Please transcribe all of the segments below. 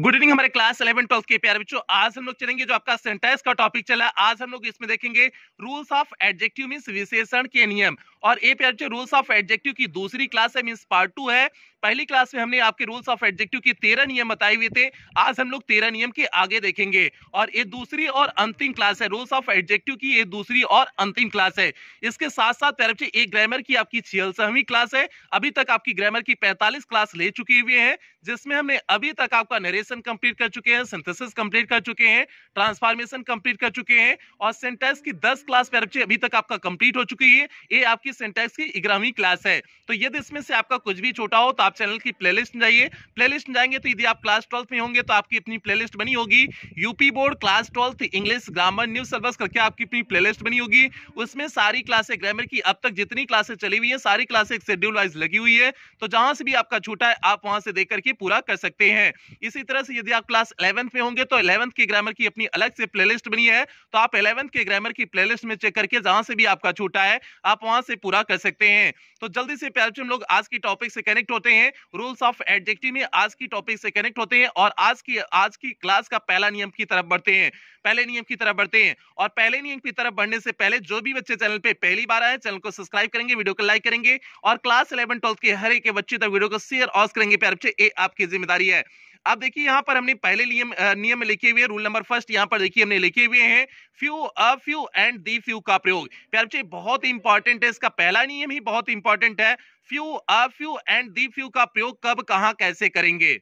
good evening हमारे class eleven twelfth के प्यारे बच्चों आज हम लोग चलेंगे जो आपका सेंटेंस का टॉपिक चला आज हम लोग इसमें देखेंगे रूल्स ऑफ एडजेक्टिव मीन विशेषण के नियम और ये प्यारे रूल्स ऑफ एडजेक्टिव की दूसरी क्लास है मीन पार्ट टू है पहली क्लास में हमने आपके रूल्स ऑफ एडजेक्टिव के तेरह नियम बताए हुए थे आज हम लोग तेरह नियम के आगे देखेंगे और ये दूसरी और अंतिम क्लास है रूल्स ऑफ एडजेक्टिव की ये दूसरी और अंतिम क्लास है इसके साथ साथ प्यारे बच्चे एक ग्रामर की आपकी छियासठवीं क्लास है अभी तक आपकी ग्रामर की पैंतालीस क्लास ले चुके हुए हैं जिसमें हमने अभी तक आपका नरेशन कंप्लीट कर चुके हैं सिंथेसिस कंप्लीट कर चुके हैं ट्रांसफॉर्मेशन कंप्लीट कर चुके हैं और सेंटेक्स की दस क्लास पैरपचे अभी तक आपका कंप्लीट हो चुकी है ये आपकी सेंटेक्स की ग्यारहवीं क्लास है तो यदि इसमें से आपका कुछ भी छोटा हो तो आप चैनल की प्ले लिस्ट जाइए प्ले लिस्ट जाएंगे तो यदि आप क्लास ट्वेल्थ में होंगे तो आपकी अपनी प्ले लिस्ट बनी होगी UP board class twelfth English grammar new syllabus करके आपकी अपनी प्ले लिस्ट बनी होगी उसमें सारी क्लासे ग्रामर की अब तक जितनी क्लासे चली हुई है सारी क्लासे शेड्यूल वाइज लगी हुई है तो जहां से भी आपका छूटा है आप वहां से देख करके करके पूरा कर सकते हैं इसी तरह से यदि आप क्लास इलेवंथ में होंगे तो इलेवंथ के ग्रामर की अपनी अलग से प्ले बनी है तो आप इलेवंथ के ग्रामर की प्ले में चेक करके जहां से भी आपका छूटा है आप वहां से पूरा कर सकते हैं तो जल्दी से प्यार लोग आज की टॉपिक से कनेक्ट होते हैं रूल्स ऑफ एडजेक्टिव में आज की टॉपिक से कनेक्ट होते हैं और आज की आज की क्लास का पहला नियम की तरफ बढ़ते हैं पहले नियम की तरफ बढ़ते हैं और पहले नियम की तरफ बढ़ने से पहले जो भी बच्चे चैनल पे पहली बार आए चैनल को सब्सक्राइब करेंगे वीडियो को लाइक करेंगे और क्लास इलेवन ट्वेल्थ के हर एक बच्चे तक वीडियो को शेयर ऑस करेंगे प्यार बच्चे ए आपकी जिम्मेदारी है आप देखिए यहां पर हमने पहले नियम में लिखे हुए रूल नंबर फर्स्ट यहां पर देखिए हमने लिखे हुए हैं few a few and the few का प्रयोग प्यार बच्चे बहुत इंपॉर्टेंट है इसका पहला नियम ही बहुत इंपॉर्टेंट है few a few and the few का प्रयोग कब कहां कैसे करेंगे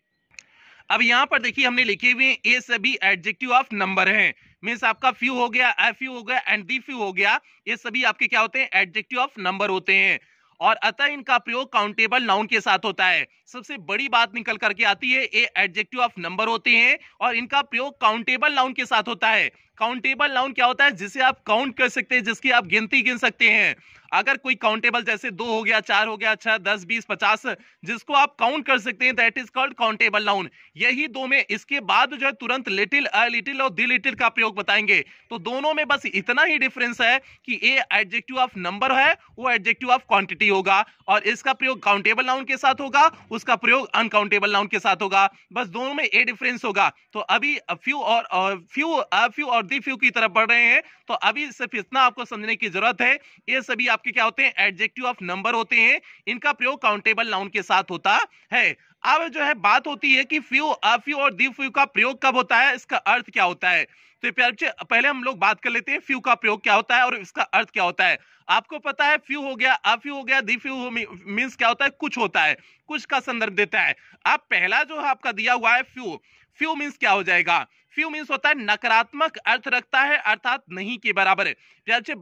अब यहां पर देखिए हमने लिखे हुए ये सभी एडजेक्टिव ऑफ नंबर हैं मीन्स आपका फ्यू हो गया एफ यू हो गया एंड दी फ्यू हो गया ये सभी आपके क्या होते हैं एडजेक्टिव ऑफ नंबर होते हैं और अतः इनका प्रयोग काउंटेबल नाउन के साथ होता है सबसे बड़ी बात निकल करके आती है ए एडजेक्टिव ऑफ नंबर होते हैं और इनका प्रयोग काउंटेबल नाउन के साथ होता है काउंटेबल नाउन क्या होता है जिसे आप काउंट कर सकते हैं जिसकी आप गिनती गिन सकते हैं अगर कोई काउंटेबल जैसे दो हो गया चार हो गया अच्छा दस बीस पचास जिसको आप काउंट कर सकते हैं that is called countable noun यही दो में इसके बाद जो है तुरंत लिटिल अ लिटिल और दी लिटिल का प्रयोग बताएंगे तो दोनों में बस इतना ही डिफरेंस है कि ए एडजेक्टिव ऑफ नंबर है वो एडजेक्टिव ऑफ क्वांटिटी होगा और इसका प्रयोग काउंटेबल नाउन के साथ होगा उसका प्रयोग अनकाउंटेबल नाउन के साथ होगा बस दोनों में ए डिफरेंस होगा तो अभी फ्यू और फ्यू फ्यू और फर्दी फ्यू की तरफ बढ़ रहे हैं तो अभी सिर्फ इतना आपको समझने की जरूरत है ये सभी आपके क्या होते हैं एडजेक्टिव ऑफ नंबर होते हैं इनका प्रयोग काउंटेबल नाउन के साथ होता है अब जो है बात होती है कि फ्यू अफ्यू और दी फ्यू का प्रयोग कब होता है इसका अर्थ क्या होता है तो प्यार पहले हम लोग बात कर लेते हैं फ्यू का प्रयोग क्या होता है और इसका अर्थ क्या होता है आपको पता है फ्यू हो गया अफ्यू हो गया दी फ्यू मीन्स क्या होता है कुछ होता है कुछ का संदर्भ देता है अब पहला जो आपका दिया हुआ है फ्यू फ्यू मीन्स क्या हो जाएगा फ्यू मीन्स होता है नकारात्मक अर्थ रखता है अर्थात नहीं के बराबर है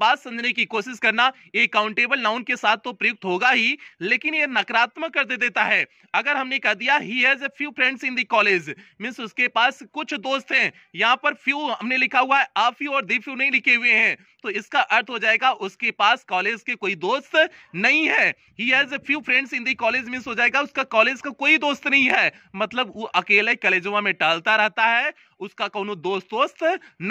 बात समझने की कोशिश करना ये काउंटेबल नाउन के साथ तो प्रयुक्त होगा ही लेकिन ये नकारात्मक अर्थ देता है अगर हमने कह दिया he has a few friends in the college means उसके पास कुछ दोस्त हैं यहाँ पर फ्यू हमने लिखा हुआ है आ फ्यू और दी फ्यू नहीं लिखे हुए हैं तो इसका अर्थ हो जाएगा उसके पास कॉलेज के कोई दोस्त नहीं है he has a few friends in the college means हो जाएगा उसका कॉलेज का कोई दोस्त नहीं है मतलब वो अकेले कलेजुआ में टालता रहता है उसका कोनो दोस्त दोस्त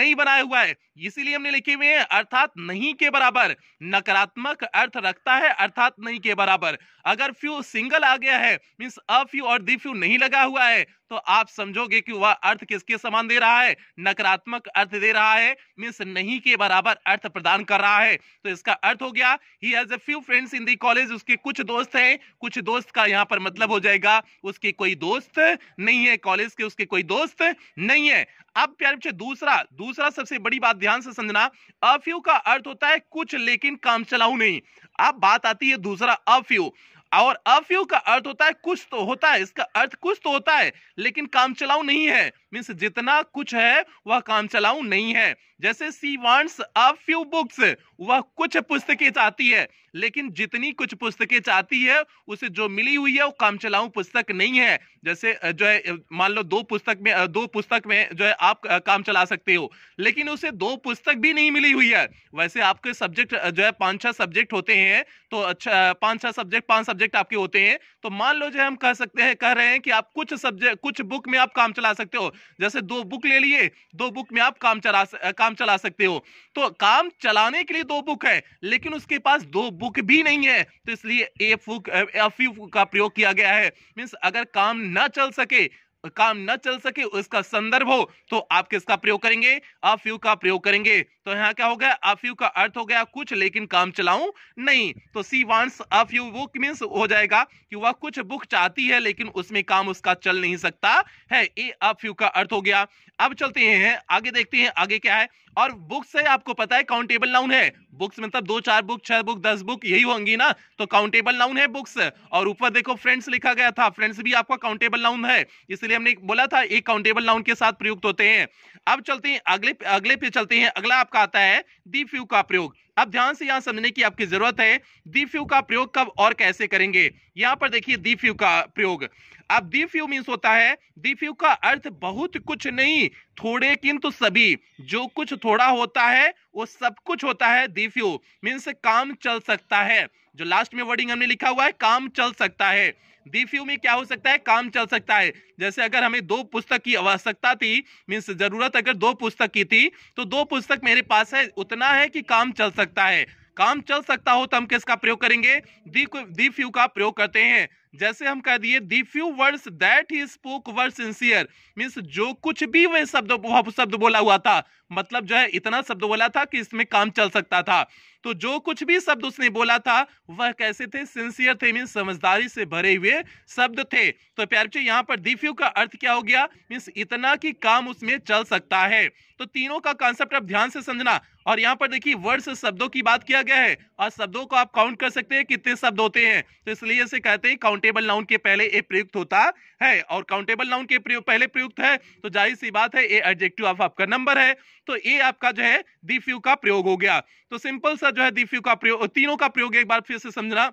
नहीं बनाया हुआ है इसीलिए हमने लिखे हुए हैं अर्थात नहीं के बराबर नकारात्मक अर्थ रखता है अर्थात नहीं के बराबर अगर फ्यू सिंगल आ गया है मीन्स अ फ्यू और दी फ्यू नहीं लगा हुआ है तो आप समझोगे कि वह अर्थ किसके समान दे रहा है नकारात्मक अर्थ दे रहा है मीन्स नहीं के बराबर अर्थ प्रदान कर रहा है तो इसका अर्थ हो गया he has a few friends in the college उसके कुछ दोस्त हैं कुछ दोस्त का यहाँ पर मतलब हो जाएगा उसके कोई दोस्त नहीं है कॉलेज के उसके कोई दोस्त नहीं है अब प्यारे बच्चे दूसरा दूसरा सबसे बड़ी बात ध्यान से समझना अफ्यू का अर्थ होता है कुछ लेकिन काम चलाऊ नहीं अब बात आती है दूसरा अफ्यू और अफ्यू का अर्थ होता है कुछ तो होता है इसका अर्थ कुछ तो होता है लेकिन काम चलाऊ नहीं है मीन्स जितना कुछ है वह काम चलाऊ नहीं है जैसे she wants a few books वह कुछ पुस्तकें चाहती है लेकिन जितनी कुछ पुस्तकें चाहती है उसे जो मिली हुई है वो काम चलाऊ पुस्तक नहीं है जैसे जो है मान लो दो पुस्तक में दो पुस्तक में जो है आप काम चला सकते हो लेकिन उसे दो पुस्तक भी नहीं मिली हुई है वैसे आपके सब्जेक्ट जो है पांच छह सब्जेक्ट होते हैं तो अच्छा पांच छह सब्जेक्ट पांच सब्जेक्ट आपके होते हैं तो मान लो जो है हम कह सकते हैं कह रहे हैं कि आप कुछ सब्जेक्ट कुछ बुक में आप काम चला सकते हो जैसे दो बुक ले लिए दो बुक में आप काम चला काम चला सकते हो तो काम चलाने के लिए दो बुक है लेकिन उसके पास दो बुक भी नहीं है तो इसलिए एफ बुक एफ का प्रयोग किया गया है मीन्स अगर काम ना चल सके काम न चल सके उसका संदर्भ हो तो आप किसका प्रयोग करेंगे अफ्यू का प्रयोग करेंगे तो यहाँ क्या हो गया अफ्यू का अर्थ हो गया कुछ लेकिन काम चलाऊ नहीं तो सी वांट्स अफ्यू वो मीन्स हो जाएगा कि वह कुछ बुक चाहती है लेकिन उसमें काम उसका चल नहीं सकता है ए अफ्यू का अर्थ हो गया अब चलते हैं आगे देखते हैं आगे क्या है और बुक्स से आपको पता है काउंटेबल नाउन है बुक्स मतलब दो चार बुक छह बुक दस बुक यही होंगी ना तो काउंटेबल नाउन है बुक्स और ऊपर देखो फ्रेंड्स लिखा गया था फ्रेंड्स भी आपका काउंटेबल नाउन है इसलिए हमने बोला था एक काउंटेबल नाउन के साथ प्रयुक्त होते हैं अब चलते हैं अगले अगले पे चलते हैं अगला आपका आता है दी फ्यू का प्रयोग अब ध्यान से यहां समझने की आपकी जरूरत है दीफ्यू का प्रयोग कब और कैसे करेंगे यहां पर देखिए दीफ्यू का प्रयोग अब दीफ्यू मीन्स होता है दीफ्यू का अर्थ बहुत कुछ नहीं थोड़े किंतु सभी जो कुछ थोड़ा होता है वो सब कुछ होता है दीफ्यू मीन्स काम चल सकता है जो लास्ट में वर्डिंग हमने लिखा हुआ है काम चल सकता है दीफ्यू में क्या हो सकता है काम चल सकता है जैसे अगर हमें दो पुस्तक की आवश्यकता थी मीन्स जरूरत अगर दो पुस्तक की थी तो दो पुस्तक मेरे पास है उतना है कि काम चल सकता है काम चल सकता हो तो हम किसका प्रयोग करेंगे दी, दी फ्यू का प्रयोग करते हैं जैसे हम कह दिए the few words that he spoke were sincere means जो कुछ भी वह शब्द शब्द बोला हुआ था मतलब जो है इतना शब्द बोला था कि इसमें काम चल सकता था तो जो कुछ भी शब्द उसने बोला था वह कैसे थे सिंसियर थे मीन्स समझदारी से भरे हुए शब्द थे तो प्यार बच्चे यहाँ पर दीफ्यू का अर्थ क्या हो गया मीन्स इतना कि काम उसमें चल सकता है तो तीनों का कॉन्सेप्ट अब ध्यान से समझना और यहाँ पर देखिए वर्ड्स शब्दों की बात किया गया है और शब्दों को आप काउंट कर सकते हैं कितने शब्द होते हैं तो इसलिए इसे कहते हैं काउंटेबल नाउन के पहले ए प्रयुक्त होता है और काउंटेबल नाउन के पहले प्रयुक्त है तो जाहिर सी बात है ए एडजेक्टिव ऑफ आपका नंबर है तो ए आपका जो है दी फ्यू का प्रयोग हो गया तो सिंपल सा जो है दिफ्यू का प्रयोग तीनों का प्रयोग एक बार फिर से समझना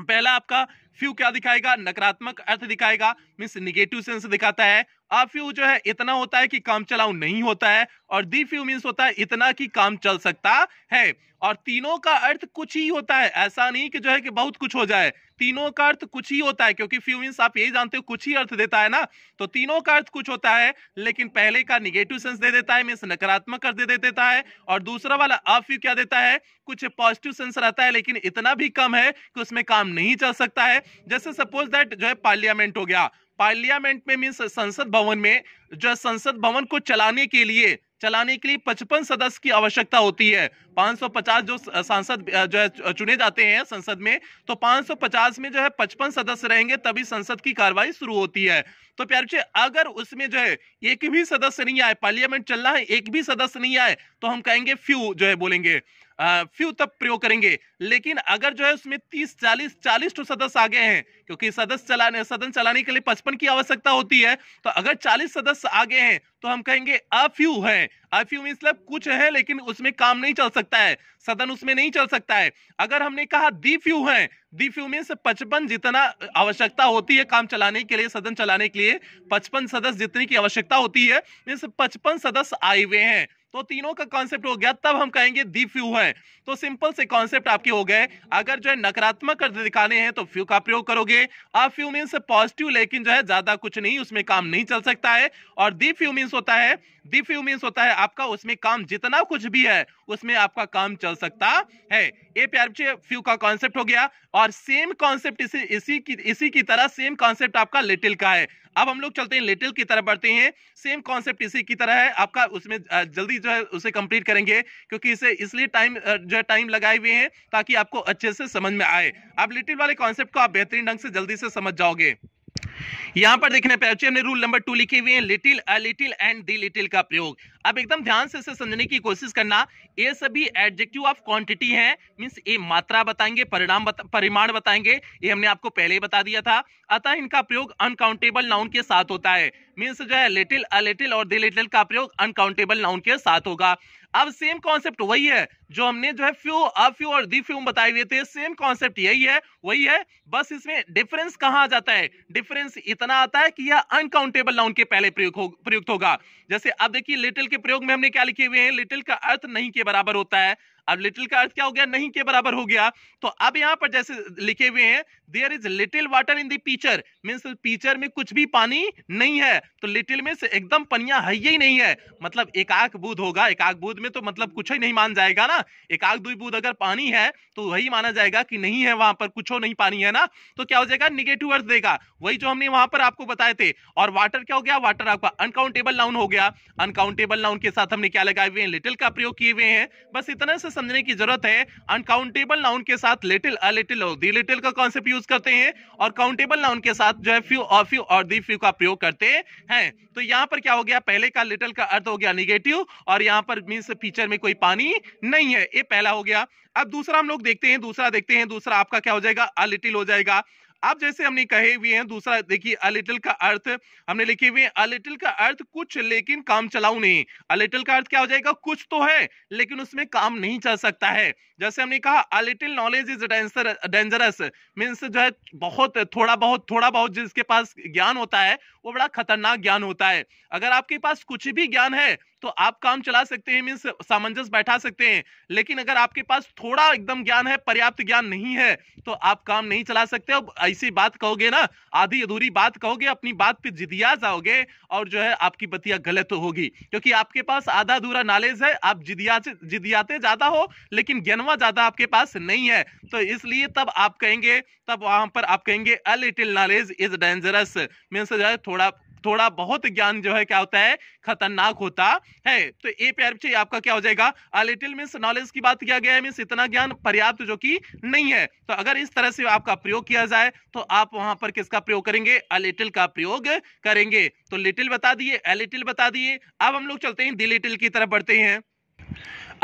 पहला आपका फ्यू क्या दिखाएगा नकारात्मक अर्थ दिखाएगा मीन्स निगेटिव सेंस दिखाता है आ फ्यू जो है इतना होता है कि काम चलाऊ नहीं होता है और दी फ्यू मीन्स होता है इतना कि काम चल सकता है और तीनों का अर्थ कुछ ही होता है ऐसा नहीं कि जो है कि बहुत कुछ हो जाए तीनों का अर्थ कुछ ही होता है क्योंकि फ्यू मीन्स आप यही जानते हो कुछ ही अर्थ देता है ना तो तीनों का अर्थ कुछ होता है लेकिन पहले का निगेटिव सेंस दे देता है मीन्स नकारात्मक अर्थ दे, दे देता है और दूसरा वाला अफ्यू क्या देता है कुछ पॉजिटिव सेंस रहता है लेकिन इतना भी कम है कि उसमें काम नहीं चल सकता है जैसे सपोज दैट जो है पार्लियामेंट हो गया पार्लियामेंट में मीन संसद भवन में जो संसद भवन को चलाने के लिए चलाने के लिए 55 सदस्य की आवश्यकता होती है 550 जो सांसद जो है चुने जाते हैं संसद में तो 550 में जो है 55 सदस्य रहेंगे तभी संसद की कार्रवाई शुरू होती है तो प्यार अगर उसमें जो है एक भी सदस्य नहीं आए पार्लियामेंट चलना है एक भी सदस्य नहीं आए तो हम कहेंगे फ्यू जो है बोलेंगे फ्यू तब प्रयोग करेंगे लेकिन अगर जो है उसमें तीस चालीस चालीस टू सदस्य आ गए हैं क्योंकि सदस्य चलाने सदन चलाने के लिए पचपन की आवश्यकता होती है तो अगर चालीस सदस्य आ गए हैं तो हम कहेंगे अफ्यू है अफ्यू मतलब कुछ है लेकिन उसमें काम नहीं चल सकता है सदन उसमें नहीं चल सकता है अगर हमने कहा दी फ्यू है दी फ्यू मीन्स पचपन जितना आवश्यकता होती है काम चलाने के लिए सदन चलाने के लिए पचपन सदस्य जितने की आवश्यकता होती है मीन्स पचपन सदस्य आए हुए हैं तो तीनों का कॉन्सेप्ट हो गया तब हम कहेंगे दी फ्यू है तो सिंपल से कॉन्सेप्ट आपके हो गए अगर जो है नकारात्मक दिखाने हैं तो फ्यू का प्रयोग करोगे अफ्यू मीन्स पॉजिटिव लेकिन जो है ज्यादा कुछ नहीं उसमें काम नहीं चल सकता है और दी फ्यू मीन्स होता है दी फ्यू मीन्स होता है आपका उसमें काम जितना कुछ भी है उसमें आपका काम चल सकता है ये प्यार बच्चे फ्यू का कॉन्सेप्ट हो गया और सेम कॉन्सेप्ट इसी इसी की इसी की तरह सेम कॉन्सेप्ट आपका लिटिल का है अब हम लोग चलते हैं लिटिल की तरफ बढ़ते हैं सेम कॉन्सेप्ट इसी की तरह है आपका उसमें जल्दी जो है उसे कंप्लीट करेंगे क्योंकि इसे इसलिए टाइम जो है टाइम लगाए हुए हैं ताकि आपको अच्छे से समझ में आए आप लिटिल वाले कॉन्सेप्ट को आप बेहतरीन ढंग से जल्दी से समझ जाओगे यहां पर देखने पहुंचे हमने रूल नंबर टू लिखे हुए हैं little a little and the little का प्रयोग अब एकदम ध्यान से इसे समझने की कोशिश करना ये सभी एडजेक्टिव ऑफ क्वांटिटी हैं मींस ये मात्रा बताएंगे परिणाम बता, परिमाण बताएंगे ये हमने आपको पहले ही बता दिया था अतः इनका प्रयोग अनकाउंटेबल नाउन के साथ होता है मीन्स जो है लिटिल अ लिटिल और दी लिटिल का प्रयोग अनकाउंटेबल नाउन के साथ होगा अब सेम कॉन्सेप्ट वही है जो हमने जो है फ्यू अब फ्यू और दी फ्यू बताए हुए थे सेम कॉन्सेप्ट यही है वही है बस इसमें डिफरेंस कहां आ जाता है डिफरेंस इतना आता है कि यह अनकाउंटेबल नाउन के पहले प्रयोग हो, प्रयुक्त होगा जैसे अब देखिए लिटिल के प्रयोग में हमने क्या लिखे हुए हैं लिटिल का अर्थ नहीं के बराबर होता है अब लिटिल का अर्थ क्या हो गया नहीं के बराबर हो गया तो अब यहाँ पर जैसे लिखे हुए हैं there is little water in the pitcher mean pitcher में कुछ भी पानी नहीं है तो लिटिल में से एकदम पनिया है ही नहीं है मतलब एकाक बुध होगा एकाक बुध में तो मतलब कुछ ही नहीं मान जाएगा ना एकाक दुई बुध अगर पानी है तो वही माना जाएगा कि नहीं है वहां पर कुछ नहीं पानी है ना तो क्या हो जाएगा निगेटिव अर्थ देगा वही जो हमने वहां पर आपको बताए थे और वाटर क्या हो गया वाटर आपका अनकाउंटेबल नाउन हो गया अनकाउंटेबल नाउन के साथ हमने क्या लगाए हुए हैं लिटिल का प्रयोग किए हुए हैं बस इतना से समझने की जरूरत है अनकाउंटेबल नाउन के साथ लिटिल अ लिटिल और दी लिटिल का कॉन्सेप्ट यूज करते हैं और काउंटेबल नाउन के साथ जो है फ्यू और फ्यू और दी फ्यू का प्रयोग करते हैं तो यहाँ पर क्या हो गया पहले का लिटिल का अर्थ हो गया निगेटिव और यहाँ पर मीन्स फीचर में कोई पानी नहीं है ये पहला हो गया अब दूसरा हम लोग देखते हैं दूसरा देखते हैं दूसरा आपका क्या हो जाएगा अ लिटिल हो जाएगा अब जैसे हमने कहे हुए हैं दूसरा देखिए अलिटल का अर्थ हमने लिखे हुए अ का अर्थ कुछ लेकिन काम चलाऊ नहीं अलिटल का अर्थ क्या हो जाएगा कुछ तो है लेकिन उसमें काम नहीं चल सकता है जैसे हमने कहा a little knowledge is dangerous means जो है बहुत थोड़ा बहुत थोड़ा बहुत जिसके पास ज्ञान होता है वो बड़ा खतरनाक ज्ञान होता है अगर आपके पास कुछ भी ज्ञान है तो आप काम चला सकते हैं मीन्स सामंजस बैठा सकते हैं लेकिन अगर आपके पास थोड़ा एकदम ज्ञान है पर्याप्त ज्ञान नहीं है तो आप काम नहीं चला सकते अब ऐसी बात कहोगे ना आधी अधूरी बात कहोगे अपनी बात पे जिदिया जाओगे और जो है आपकी बतिया गलत होगी क्योंकि आपके पास आधा अधूरा नॉलेज है आप जिदिया जिदियाते ज्यादा हो लेकिन ज्ञानवा ज्यादा आपके पास नहीं है तो इसलिए तब आप कहेंगे तब वहां पर आप कहेंगे a little knowledge is dangerous means जो है थोड़ा थोड़ा बहुत ज्ञान जो है क्या होता है खतरनाक होता है तो ए प्यार चाहिए आपका क्या हो जाएगा अ लिटिल मीन्स नॉलेज की बात किया गया है मीन्स इतना ज्ञान पर्याप्त जो कि नहीं है तो अगर इस तरह से आपका प्रयोग किया जाए तो आप वहां पर किसका प्रयोग करेंगे अलिटिल लिटिल का प्रयोग करेंगे तो लिटिल बता दिए अ लिटिल बता दिए अब हम लोग चलते हैं दी लिटिल की तरफ बढ़ते हैं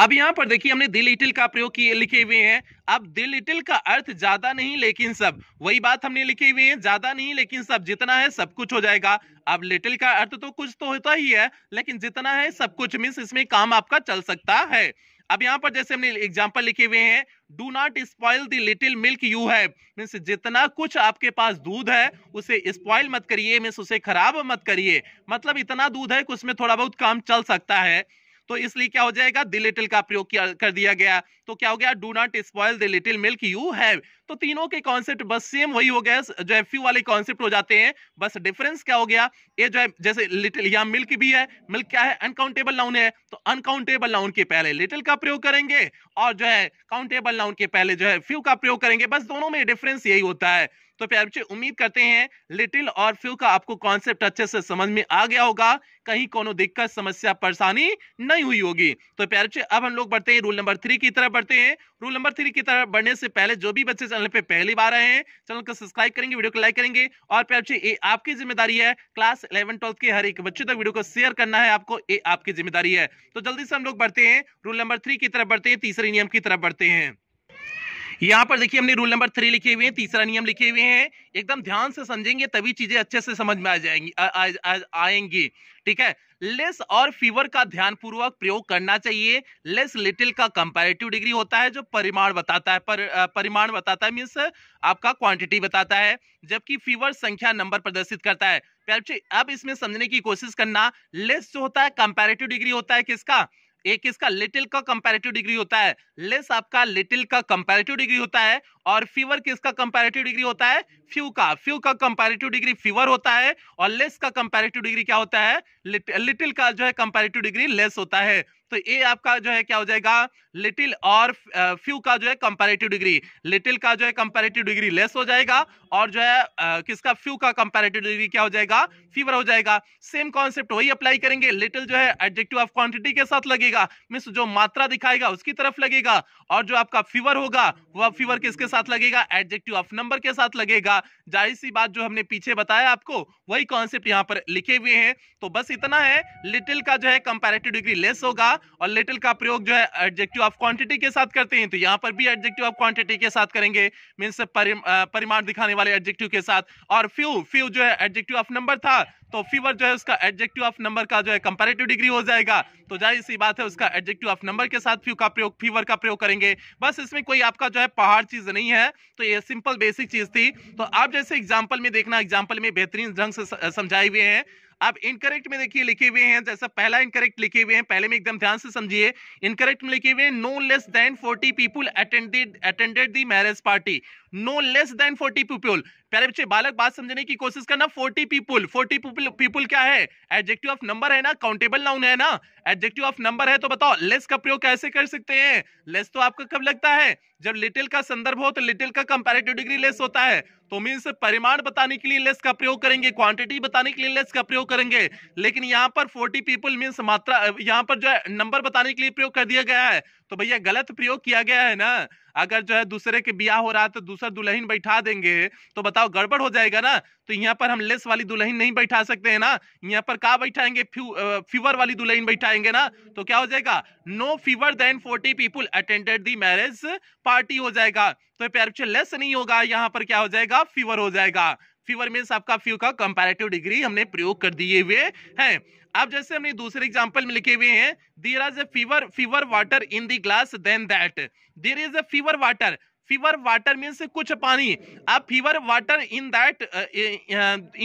अब यहाँ पर देखिए हमने दिल इटिल का प्रयोग किए लिखे हुए हैं अब दिल इटिल का अर्थ ज्यादा नहीं लेकिन सब वही बात हमने लिखे हुए हैं ज्यादा नहीं लेकिन सब जितना है सब कुछ हो जाएगा अब लिटिल का अर्थ तो कुछ तो होता ही है लेकिन जितना है सब कुछ मीन्स इसमें काम आपका चल सकता है अब यहाँ पर जैसे हमने एग्जाम्पल लिखे हुए हैं do not spoil the little milk you have means जितना कुछ आपके पास दूध है उसे स्पॉइल मत करिए मीन्स उसे खराब मत करिए मतलब इतना दूध है कि उसमें थोड़ा बहुत काम चल सकता है तो इसलिए क्या हो जाएगा द लिटिल का प्रयोग कर दिया गया तो क्या हो गया do not spoil the little milk you have तो तीनों के कॉन्सेप्ट बस सेम वही हो गया जो एफ वाले कॉन्सेप्ट हो जाते हैं बस डिफरेंस क्या हो गया ये जो है जैसे लिटिल या मिल्क भी है मिल्क क्या है अनकाउंटेबल नाउन है तो अनकाउंटेबल नाउन के पहले लिटिल का प्रयोग करेंगे और जो है काउंटेबल नाउन के पहले जो है फ्यू का प्रयोग करेंगे बस दोनों में डिफरेंस यही होता है तो प्यारे बच्चे उम्मीद करते हैं लिटिल और फ्यू का आपको कॉन्सेप्ट अच्छे से समझ में आ गया होगा कहीं कोनो दिक्कत समस्या परेशानी नहीं हुई होगी तो प्यारे बच्चे अब हम लोग बढ़ते हैं रूल नंबर थ्री की तरफ बढ़ते हैं रूल नंबर थ्री की तरफ बढ़ने से पहले जो भी बच्चे चैनल पे पहली बार आए हैं चैनल को सब्सक्राइब करेंगे वीडियो को लाइक करेंगे और प्यारे बच्चे ये आपकी जिम्मेदारी है क्लास इलेवन ट्वेल्थ के हर एक बच्चे तक वीडियो को शेयर करना है आपको ये आपकी जिम्मेदारी है तो जल्दी से हम लोग बढ़ते हैं रूल नंबर थ्री की तरफ बढ़ते हैं तीसरे नियम की तरफ बढ़ते हैं यहाँ पर देखिए हमने रूल नंबर थ्री लिखे हुए हैं तीसरा नियम लिखे हुए हैं एकदम ध्यान से समझेंगे तभी चीजें अच्छे से समझ में आ जाएंगी आएंगी ठीक है लेस और फीवर का ध्यानपूर्वक प्रयोग करना चाहिए लेस लिटिल का कंपैरेटिव डिग्री होता है जो परिमाण बताता है पर परिमाण बताता है मीन्स आपका क्वांटिटी बताता है जबकि फीवर संख्या नंबर प्रदर्शित करता है अब इसमें समझने की कोशिश करना लेस जो होता है कंपेरेटिव डिग्री होता है किसका एक इसका लिटिल का कंपेरेटिव डिग्री होता है लेस आपका लिटिल का कंपेरेटिव डिग्री होता है और फीवर किसका कंपेरेटिव डिग्री होता है फ्यू का फ्यू का कंपेरेटिव डिग्री फीवर होता है और लेस का कंपेरेटिव डिग्री क्या होता है लिटिल का जो है कंपेरेटिव डिग्री लेस होता है तो ए आपका जो है क्या हो जाएगा लिटिल और फ्यू का जो है कंपेरेटिव डिग्री लिटिल का जो है कंपेरेटिव डिग्री लेस हो जाएगा और जो है किसका फ्यू का कंपेरेटिव डिग्री क्या हो जाएगा फीवर हो जाएगा सेम कॉन्सेप्ट वही अप्लाई करेंगे लिटिल जो है एडजेक्टिव ऑफ क्वांटिटी के साथ लगेगा मीन्स जो मात्रा दिखाएगा उसकी तरफ लगेगा और जो आपका फीवर होगा वह फीवर किसके साथ लगेगा एडजेक्टिव ऑफ नंबर के साथ लगेगा जाहिर सी बात जो हमने पीछे बताया आपको वही कॉन्सेप्ट यहाँ पर लिखे हुए हैं तो बस इतना है लिटिल का जो है कंपेरेटिव डिग्री लेस होगा और लिटिल का प्रयोग जो है एडजेक्टिव ऑफ क्वांटिटी के साथ करते हैं तो यहाँ पर भी एडजेक्टिव ऑफ क्वांटिटी के साथ करेंगे मीन्स परिमाण दिखाने वाले एडजेक्टिव के साथ और फ्यू फ्यू जो है एडजेक्टिव ऑफ नंबर था तो फीवर जो है उसका एडजेक्टिव ऑफ नंबर का जो है कंपेरेटिव डिग्री हो जाएगा तो जाहिर सी बात है उसका एडजेक्टिव ऑफ नंबर के साथ फ्यू का प्रयोग फीवर का प्रयोग करेंगे बस इसमें कोई आपका जो है पहाड़ चीज नहीं है तो ये सिंपल बेसिक चीज थी तो आप जैसे एग्जाम्पल में देखना एग्जाम्पल में बेहतरीन ढंग से समझाए हुए हैं आप इनकरेक्ट में देखिए लिखे हुए हैं जैसा पहला इनकरेक्ट लिखे हुए हैं पहले में एकदम ध्यान से समझिए इनकरेक्ट में लिखे हुए हैं no less than 40 people attended attended the marriage party no less than forty people प्यारे बच्चे बालक बात समझने की कोशिश करना फोर्टी पीपुल फोर्टी पीपुल क्या है एडजेक्टिव ऑफ नंबर है ना काउंटेबल नाउन है ना एडजेक्टिव ऑफ नंबर है तो बताओ लेस का प्रयोग कैसे कर सकते हैं लेस तो आपका कब लगता है जब लिटिल का संदर्भ हो तो लिटिल का कंपेरेटिव डिग्री लेस होता है तो मीन्स परिमाण बताने के लिए लेस का प्रयोग करेंगे क्वांटिटी बताने के लिए लेस का प्रयोग करेंगे लेकिन यहाँ पर फोर्टी पीपुल मीन्स मात्रा यहाँ पर जो है नंबर बताने के लिए प्रयोग कर दिया गया है तो भैया गलत प्रयोग किया गया है ना अगर जो है दूसरे के ब्याह हो रहा है तो दूसरा दुल्हन बैठा देंगे तो बताओ गड़बड़ हो जाएगा ना तो यहाँ पर हम लेस वाली दुल्हन नहीं बैठा सकते हैं ना यहाँ पर कहा बैठाएंगे फीवर वाली दुल्हन बैठाएंगे ना तो क्या हो जाएगा no fewer than forty people attended the marriage party हो जाएगा तो प्यार लेस नहीं होगा यहाँ पर क्या हो जाएगा फीवर हो जाएगा फीवर मीन्स आपका फ्यू का कंपेरेटिव डिग्री हमने प्रयोग कर दिए हुए हैं अब जैसे हमने दूसरे एग्जाम्पल में लिखे हुए हैं there is a fewer fewer water in the glass than that there is a fewer water fewer water means कुछ पानी अब fewer water in that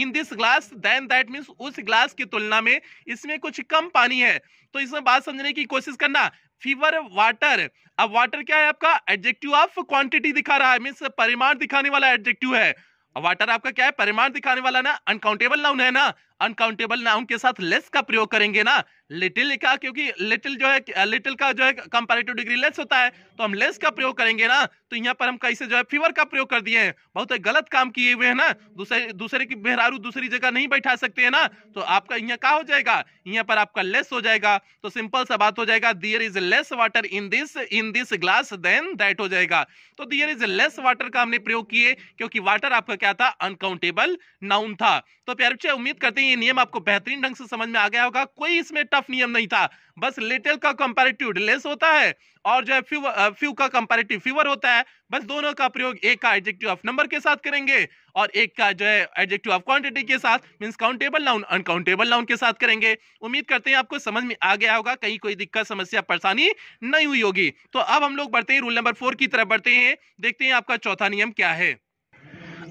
in this glass than that means उस ग्लास की तुलना में इसमें कुछ कम पानी है तो इसमें बात समझने की कोशिश करना फीवर वाटर अब वाटर क्या है आपका एडजेक्टिव ऑफ क्वांटिटी दिखा रहा है मीन्स परिमाण दिखाने वाला एडजेक्टिव है वाटर आपका क्या है परिमाण दिखाने वाला ना अनकाउंटेबल नाउन है ना अनकाउंटेबल नाउन के साथ लेस का प्रयोग करेंगे ना लिटिल का क्योंकि लिटिल जो है लिटिल का जो है कंपेरेटिव डिग्री लेस होता है तो हम लेस का प्रयोग करेंगे ना तो यहाँ पर हम कैसे जो है फीवर का प्रयोग कर दिए हैं बहुत गलत काम किए हुए हैं ना दूसरे दूसरे की बेहरारू दूसरी जगह नहीं बैठा सकते हैं ना तो आपका यहाँ क्या हो जाएगा यहाँ पर आपका लेस हो जाएगा तो सिंपल सा बात हो जाएगा there is less water in this in this glass than that हो जाएगा तो दियर इज लेस वाटर का हमने प्रयोग किए क्योंकि वाटर आपका क्या था अनकाउंटेबल नाउन था तो प्यार उम्मीद करते हैं ये नियम आपको बेहतरीन ढंग से समझ में आ गया होगा कोई इसमें टफ नियम नहीं था बस लिटिल का कंपेरेटिव लेस होता है और जो है फ्यू फ्यू का कंपेरेटिव फीवर होता है बस दोनों का प्रयोग एक का एडजेक्टिव ऑफ नंबर के साथ करेंगे और एक का जो है एडजेक्टिव ऑफ क्वांटिटी के साथ means countable noun uncountable noun के साथ करेंगे उम्मीद करते हैं आपको समझ में आ गया होगा कहीं कोई दिक्कत समस्या परेशानी नहीं हुई होगी तो अब हम लोग बढ़ते हैं रूल नंबर फोर की तरफ बढ़ते हैं देखते हैं आपका चौथा नियम क्या है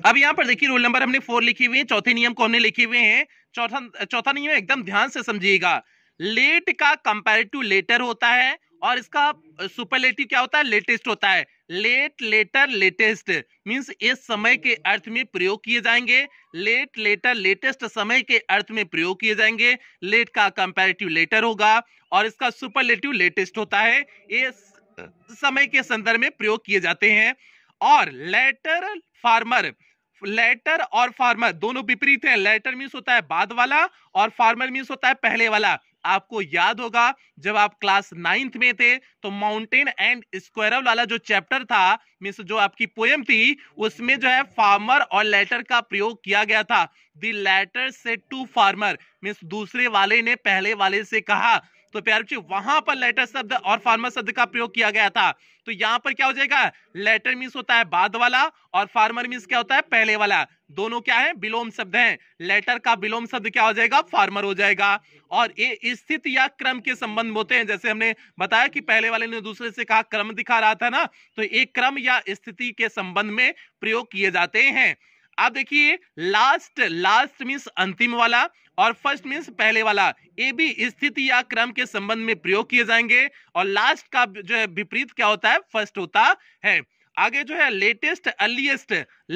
अब यहाँ पर देखिए रूल नंबर हमने फोर लिखे हुए हैं चौथे नियम को हमने लिखे हुए हैं चौथा चौथा नियम एकदम ध्यान से समझिएगा लेट का कंपेरेटिव लेटर होता है और इसका सुपरलेटिव क्या होता है लेटेस्ट होता है लेट लेटर लेटेस्ट मीन्स इस समय के अर्थ में प्रयोग किए जाएंगे लेट लेटर लेटेस्ट समय के अर्थ में प्रयोग किए जाएंगे लेट का कंपेरेटिव लेटर होगा और इसका सुपरलेटिव लेटेस्ट होता है इस समय के संदर्भ में प्रयोग किए जाते हैं और लेटर फार्मर लेटर और फार्मर दोनों विपरीत हैं लेटर मीन्स होता है बाद वाला और फार्मर मीन्स होता है पहले वाला आपको याद होगा जब आप क्लास नाइन्थ में थे तो माउंटेन एंड स्क्वायरल वाला जो चैप्टर था मीन्स जो आपकी पोएम थी उसमें जो है फार्मर और लेटर का प्रयोग किया गया था दी लेटर से टू फार्मर मीन्स दूसरे वाले ने पहले वाले से कहा तो प्यारे बच्चे वहां पर लेटर शब्द और फार्मर शब्द का प्रयोग किया गया था तो यहां पर क्या हो जाएगा लेटर मीन्स होता है बाद वाला और फार्मर मीन्स क्या होता है पहले वाला दोनों क्या है विलोम शब्द हैं लेटर का विलोम शब्द क्या हो जाएगा फार्मर हो जाएगा और ये स्थिति या क्रम के संबंध होते हैं जैसे हमने बताया कि पहले वाले ने दूसरे से कहा क्रम दिखा रहा था ना तो एक क्रम या स्थिति के संबंध में प्रयोग किए जाते हैं आप देखिए लास्ट लास्ट मीन्स अंतिम वाला और फर्स्ट मीन्स पहले वाला ए बी स्थिति या क्रम के संबंध में प्रयोग किए जाएंगे और लास्ट का जो है विपरीत क्या होता है फर्स्ट होता है आगे जो है लेटेस्ट अर्लीस्ट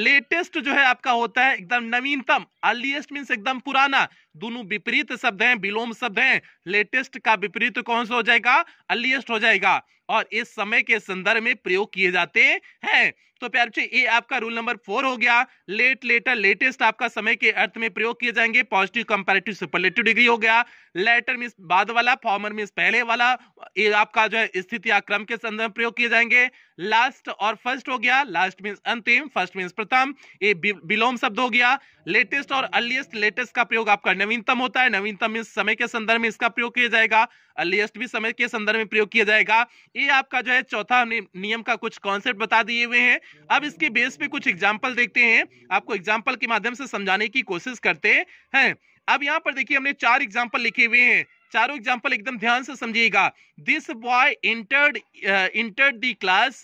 लेटेस्ट जो है आपका होता है एकदम नवीनतम अर्लीस्ट मीन्स एकदम पुराना दोनों विपरीत शब्द हैं विलोम शब्द हैं लेटेस्ट का विपरीत कौन सा हो जाएगा अर्लीस्ट हो जाएगा और इस समय के संदर्भ में प्रयोग किए जाते हैं तो प्यार बच्चे ये आपका रूल नंबर फोर हो गया लेट लेटर लेटेस्ट आपका समय के अर्थ में प्रयोग किए जाएंगे पॉजिटिव कंपेरेटिव सुपरलेटिव डिग्री हो गया लेटर मीन बाद वाला फॉर्मर मीन पहले वाला ये आपका जो है स्थिति या क्रम के संदर्भ में प्रयोग किए जाएंगे लास्ट और फर्स्ट हो गया लास्ट मीन अंतिम फर्स्ट मीन प्रथम ये विलोम शब्द हो गया लेटेस्ट और अर्लिएस्ट लेटेस्ट का प्रयोग आप करने नवीनतम होता है नवीनतम समय के संदर्भ में इसका प्रयोग किया जाएगा अर्लीस्ट भी समय के संदर्भ में प्रयोग किया जाएगा ये आपका जो है चौथा नियम का कुछ कॉन्सेप्ट बता दिए हुए हैं अब इसके बेस पे कुछ एग्जाम्पल देखते हैं आपको एग्जाम्पल के माध्यम से समझाने की कोशिश करते हैं अब यहाँ पर देखिए हमने चार एग्जाम्पल लिखे हुए हैं चारों एग्जाम्पल एकदम ध्यान से समझिएगा this boy entered entered the class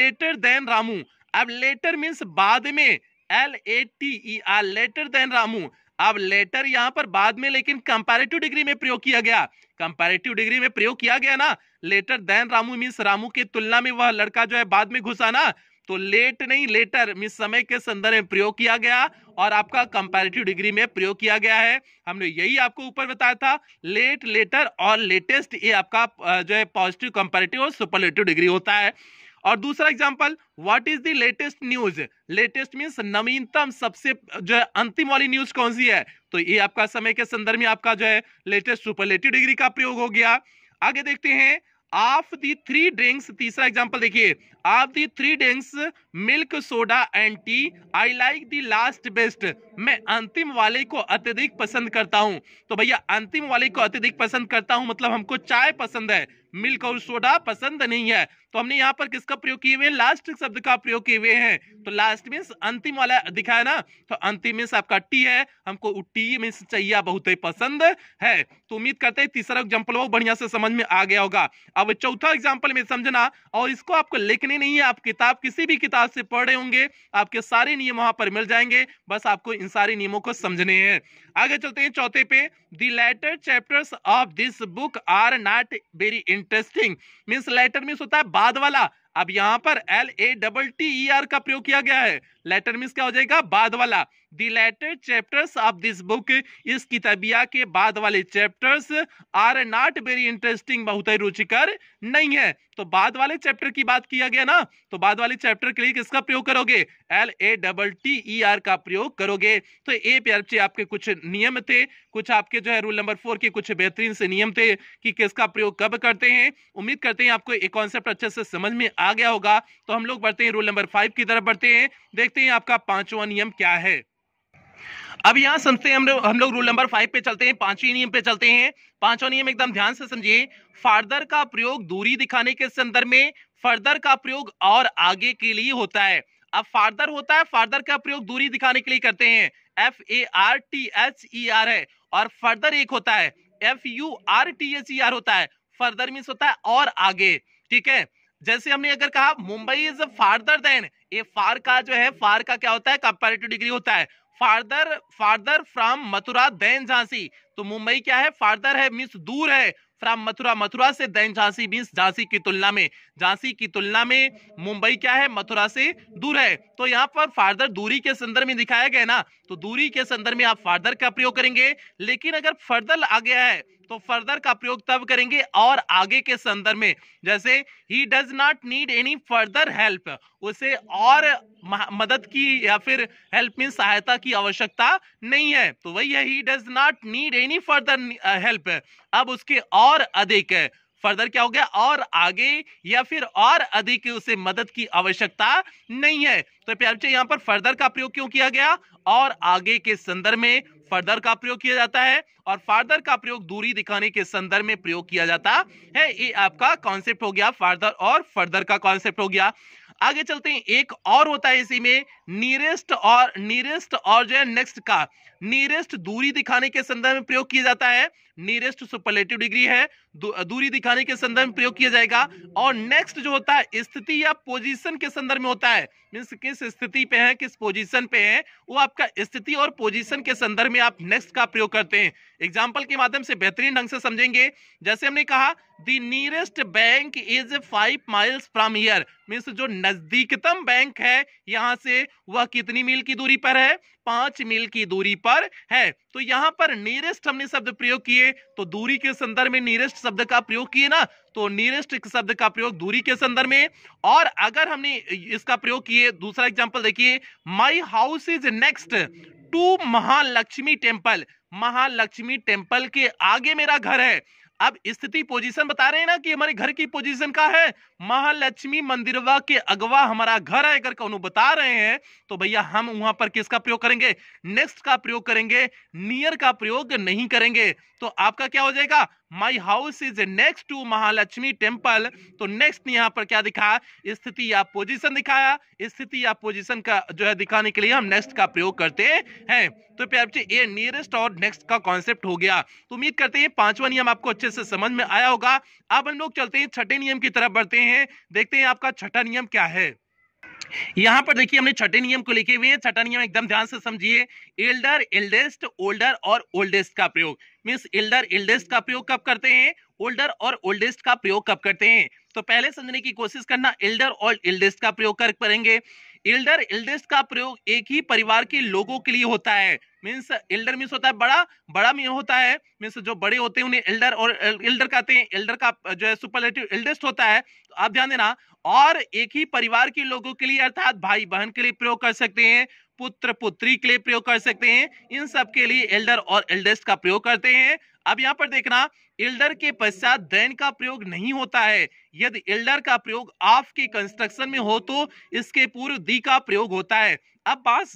later than Ramu अब लेटर मीन्स बाद में L A T R later than Ramu अब लेटर यहां पर बाद में लेकिन कंपेरेटिव डिग्री में प्रयोग किया गया कंपेरेटिव डिग्री में प्रयोग किया गया ना later than Ramu means Ramu के तुलना में वह लड़का जो है बाद में घुसा ना तो लेट नहीं लेटर मिस समय के संदर्भ में प्रयोग किया गया और आपका कंपैरेटिव डिग्री में प्रयोग किया गया है हमने यही आपको ऊपर बताया था लेट लेटर और लेटेस्ट ये आपका जो है पॉजिटिव कंपैरेटिव और सुपरलेटिव डिग्री होता है और दूसरा example what is the latest news latest means नवीनतम सबसे जो है अंतिम वाली न्यूज कौन सी है तो ये आपका समय के संदर्भ में आपका जो है लेटेस्ट सुपरलेटिव डिग्री का प्रयोग हो गया आगे देखते हैं ऑफ दी थ्री ड्रिंक्स तीसरा एग्जाम्पल देखिए of the three drinks milk soda and tea I like the last best मैं अंतिम वाले को अत्यधिक पसंद करता हूँ तो भैया अंतिम वाले को अत्यधिक पसंद करता हूँ मतलब हमको चाय पसंद है मिल्क और सोडा पसंद नहीं है तो हमने यहाँ पर किसका प्रयोग किए हुए हैं लास्ट शब्द का प्रयोग किए हुए हैं तो लास्ट मीन्स अंतिम वाला दिखाया ना तो अंतिम मीन्स आपका टी है हमको टी मीन्स चाहिए बहुत ही पसंद है तो उम्मीद करते हैं तीसरा एग्जाम्पल वो बढ़िया से समझ में आ गया होगा अब चौथा एग्जाम्पल में समझना और इसको आपको लिखने नहीं है आप किताब किसी भी किताब से पढ़ रहे होंगे आपके सारे नियम वहां पर मिल जाएंगे बस आपको इन सारे नियमों को समझने हैं आगे चलते हैं चौथे पे the latter chapters of this book are not very interesting means latter means होता है बाद वाला अब यहां पर L A double T E R का प्रयोग किया गया है लेटर मीन क्या हो जाएगा बाद वाला the latter chapters of this book इस किताबिया के बाद वाले chapters are not very interesting बहुत ही रुचिकर नहीं है तो बाद वाले चैप्टर की बात किया गया ना तो बाद वाले चैप्टर के लिए किसका प्रयोग करोगे L A double T E R का प्रयोग करोगे तो ए प्यारे आपके कुछ नियम थे कुछ आपके जो है रूल नंबर फोर के कुछ बेहतरीन से नियम थे कि किसका प्रयोग कब करते हैं उम्मीद करते हैं आपको एक कॉन्सेप्ट अच्छे से समझ में आ आ गया होगा तो हम लोग बढ़ते हैं रूल नंबर फाइव की तरफ बढ़ते हैं देखते हैं आपका पांचवा नियम क्या है अब यहाँ समझते हैं हम लोग हम लोग रूल नंबर फाइव पे चलते हैं पांचवी नियम पे चलते हैं पांचवा नियम एकदम ध्यान से समझिए फार्दर का प्रयोग दूरी दिखाने के संदर्भ में फर्दर का प्रयोग और आगे के लिए होता है अब फार्दर होता है फार्दर का प्रयोग दूरी दिखाने के लिए करते हैं F A R T H E R है और फर्दर एक होता है F U R T H E R होता है फर्दर मीन्स होता है और आगे ठीक है जैसे हमने अगर कहा मुंबई इज फार्दर देन ये फार का जो है फार का क्या होता है कंपेरेटिव डिग्री होता है farther farther from Mathura than Jhansi तो मुंबई क्या है फार्दर है मीन्स दूर है फ्रॉम मथुरा मथुरा से देन झांसी मीन्स झांसी की तुलना में झांसी की तुलना में मुंबई क्या है मथुरा से दूर है तो यहाँ पर फार्दर दूरी के संदर्भ में दिखाया गया ना तो दूरी के संदर्भ में आप फार्दर का प्रयोग करेंगे लेकिन अगर फर्दर आ गया है तो फर्दर का प्रयोग तब करेंगे और आगे के संदर्भ में जैसे he does not need any further help उसे और मदद की या फिर हेल्प मीन सहायता की आवश्यकता नहीं है तो वही है he does not need any further help अब उसके और अधिक है फर्दर क्या हो गया और आगे या फिर और अधिक उसे मदद की आवश्यकता नहीं है तो प्यारे यहाँ पर फर्दर का प्रयोग क्यों किया गया और आगे के संदर्भ में फर्दर का प्रयोग किया जाता है और फार्दर का प्रयोग दूरी दिखाने के संदर्भ में प्रयोग किया जाता है ये आपका कॉन्सेप्ट हो गया फार्दर और फर्दर का कॉन्सेप्ट हो गया आगे चलते हैं एक और होता है इसी में नियरेस्ट और नियरेस्ट और जो है नेक्स्ट का नियरेस्ट दूरी दिखाने के संदर्भ में प्रयोग किया जाता है नियरेस्ट सुपरलेटिव डिग्री है दूरी दिखाने के संदर्भ में प्रयोग किया जाएगा और नेक्स्ट जो होता है स्थिति या पोजीशन के संदर्भ में होता है मीन्स किस स्थिति पे है किस पोजीशन पे है वो आपका स्थिति और पोजीशन के संदर्भ में आप नेक्स्ट का प्रयोग करते हैं एग्जाम्पल के माध्यम से बेहतरीन ढंग से समझेंगे जैसे हमने कहा the nearest bank is five miles from here means जो नजदीकतम बैंक है यहाँ से वह कितनी मील की दूरी पर है पांच मील की दूरी पर है तो यहां पर नियरेस्ट हमने शब्द प्रयोग किए तो दूरी के संदर्भ में नियरेस्ट शब्द का प्रयोग किए ना तो नियरेस्ट शब्द का प्रयोग दूरी के संदर्भ में और अगर हमने इसका प्रयोग किए दूसरा एग्जाम्पल देखिए my house is next to Mahalakshmi temple Mahalakshmi temple के आगे मेरा घर है अब स्थिति पोजीशन बता रहे हैं ना कि हमारे घर की पोजीशन का है महालक्ष्मी मंदिरवा के अगवा हमारा घर है अगर कौन बता रहे हैं तो भैया हम वहां पर किसका प्रयोग करेंगे नेक्स्ट का प्रयोग करेंगे नियर का प्रयोग नहीं करेंगे तो आपका क्या हो जाएगा my house is next to Mahalakshmi temple तो नेक्स्ट ने यहाँ पर क्या दिखाया स्थिति या पोजीशन दिखाया स्थिति या पोजीशन का जो है दिखाने के लिए हम नेक्स्ट का प्रयोग करते हैं तो प्यार ये नियरेस्ट और नेक्स्ट का कॉन्सेप्ट हो गया तो उम्मीद करते हैं पांचवा नियम आपको अच्छे से समझ में आया होगा अब हम लोग चलते हैं छठे नियम की तरफ बढ़ते हैं देखते हैं आपका छठा नियम क्या है यहां पर देखिए हमने छठे नियम को लिखे हुए हैं छठा नियम एकदम ध्यान से समझिए एल्डर एल्डेस्ट ओल्डर और ओल्डेस्ट का प्रयोग मीन्स एल्डर एल्डेस्ट का प्रयोग कब करते हैं ओल्डर और ओल्डेस्ट का प्रयोग कब करते हैं तो पहले समझने की कोशिश करना एल्डर और एल्डेस्ट का प्रयोग कर करेंगे इल्डर इल्डेस्ट का प्रयोग एक ही परिवार के लोगों के लिए होता है मीन्स इल्डर मीन्स होता है बड़ा बड़ा मीन होता है मीन्स जो बड़े होते हैं उन्हें एल्डर और इल्डर कहते हैं इल्डर का जो है सुपरलेटिव एल्डेस्ट होता है तो आप ध्यान देना और एक ही परिवार के लोगों के लिए अर्थात भाई बहन के लिए प्रयोग कर सकते हैं पुत्र पुत्री के लिए प्रयोग कर सकते हैं इन सब के लिए एल्डर और एल्डेस्ट का प्रयोग करते हैं अब यहाँ पर देखना इल्डर के पश्चात दैन का प्रयोग नहीं होता है यदि इल्डर का प्रयोग आफ के कंस्ट्रक्शन में हो तो इसके पूर्व दी का प्रयोग होता है अब बात